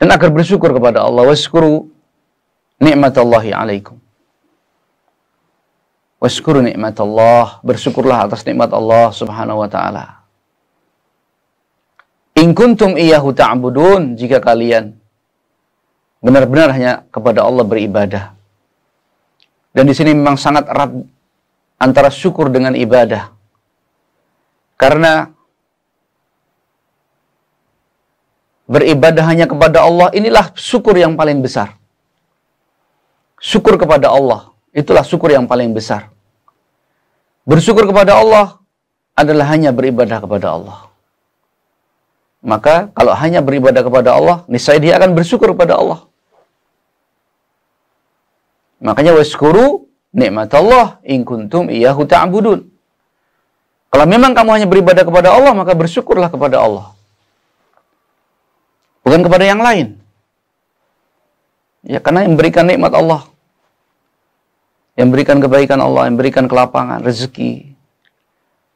dan agar bersyukur kepada Allah waskuru nikmatallahi alaikum waskuru Allah. bersyukurlah atas nikmat Allah subhanahu wa taala in kuntum iyahu ta'budun jika kalian benar-benar hanya kepada Allah beribadah dan di sini memang sangat erat antara syukur dengan ibadah karena beribadah hanya kepada Allah, inilah syukur yang paling besar. Syukur kepada Allah, itulah syukur yang paling besar. Bersyukur kepada Allah adalah hanya beribadah kepada Allah. Maka kalau hanya beribadah kepada Allah, niscaya dia akan bersyukur kepada Allah. Makanya waskuru Allah in kuntum iyyahu ta'budun. Kalau memang kamu hanya beribadah kepada Allah, maka bersyukurlah kepada Allah bukan kepada yang lain. Ya, karena yang berikan nikmat Allah, yang berikan kebaikan Allah, yang berikan kelapangan, rezeki,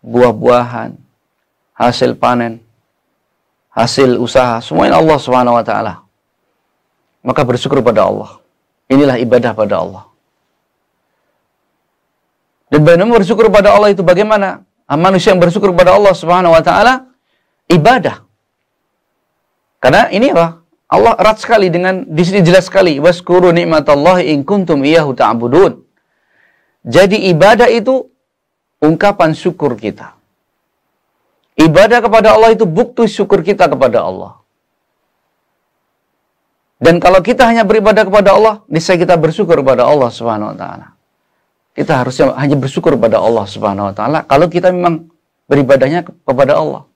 buah-buahan, hasil panen, hasil usaha, semuanya Allah Subhanahu wa taala. Maka bersyukur pada Allah. Inilah ibadah pada Allah. Dan bagaimana bersyukur pada Allah itu bagaimana? Manusia yang bersyukur pada Allah Subhanahu wa taala ibadah. Karena ini apa? Allah erat sekali dengan di sini jelas sekali waskuru nikmatallahi in kuntum iyyahu ta'budun. Jadi ibadah itu ungkapan syukur kita. Ibadah kepada Allah itu bukti syukur kita kepada Allah. Dan kalau kita hanya beribadah kepada Allah, niscaya kita bersyukur kepada Allah Subhanahu wa taala. Kita harusnya hanya bersyukur kepada Allah Subhanahu wa taala kalau kita memang beribadahnya kepada Allah.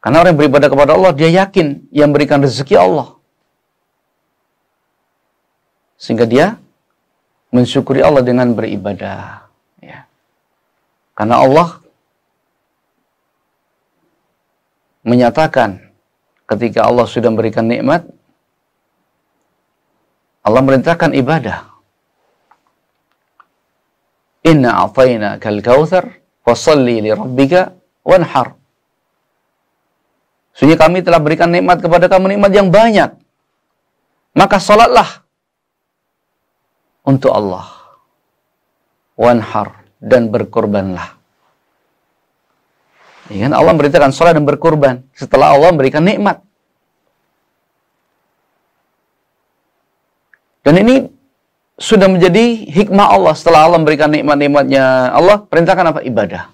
Karena orang yang beribadah kepada Allah, dia yakin yang memberikan rezeki Allah. Sehingga dia mensyukuri Allah dengan beribadah. Ya. Karena Allah menyatakan ketika Allah sudah memberikan nikmat, Allah merintahkan ibadah. Inna a'tayna kal kawthar, fasalli li rabbika wanhar. Sungguh kami telah berikan nikmat kepada kamu nikmat yang banyak. Maka salatlah untuk Allah. Wanhar dan berkorbanlah. Ya kan? Allah memberitakan sholat dan berkorban setelah Allah memberikan nikmat. Dan ini sudah menjadi hikmah Allah setelah Allah memberikan nikmat-nikmatnya. Allah perintahkan apa? Ibadah.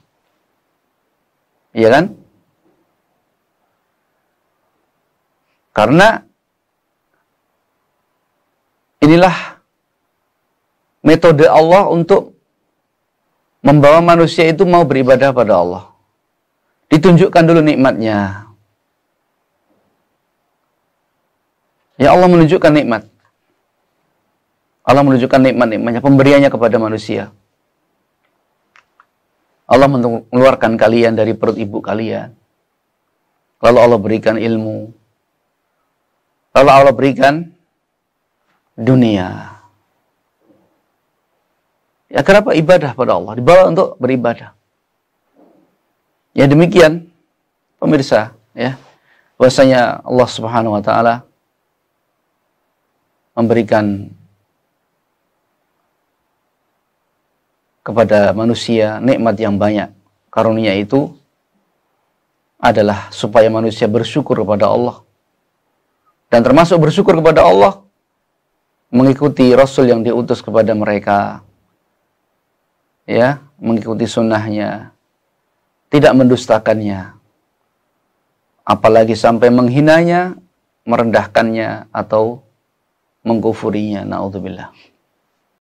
Iya kan? Karena inilah metode Allah untuk membawa manusia itu mau beribadah pada Allah. Ditunjukkan dulu nikmatnya. Ya Allah menunjukkan nikmat. Allah menunjukkan nikmat-nikmatnya, pemberiannya kepada manusia. Allah mengeluarkan kalian dari perut ibu kalian. Lalu Allah berikan ilmu, Lalu Allah berikan dunia. Ya kenapa ibadah pada Allah? Dibawa untuk beribadah. Ya demikian pemirsa ya. Bahwasanya Allah Subhanahu wa taala memberikan kepada manusia nikmat yang banyak. Karunia itu adalah supaya manusia bersyukur kepada Allah dan termasuk bersyukur kepada Allah mengikuti Rasul yang diutus kepada mereka. Ya, mengikuti sunnahnya. Tidak mendustakannya. Apalagi sampai menghinanya, merendahkannya, atau mengkufurinya. Na'udzubillah.